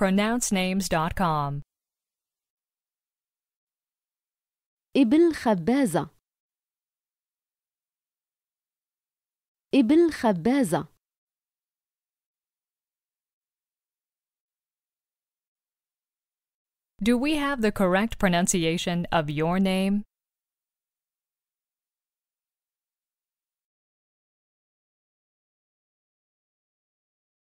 pronouncenames.com ابن خبازة ابن خبازة Do we have the correct pronunciation of your name?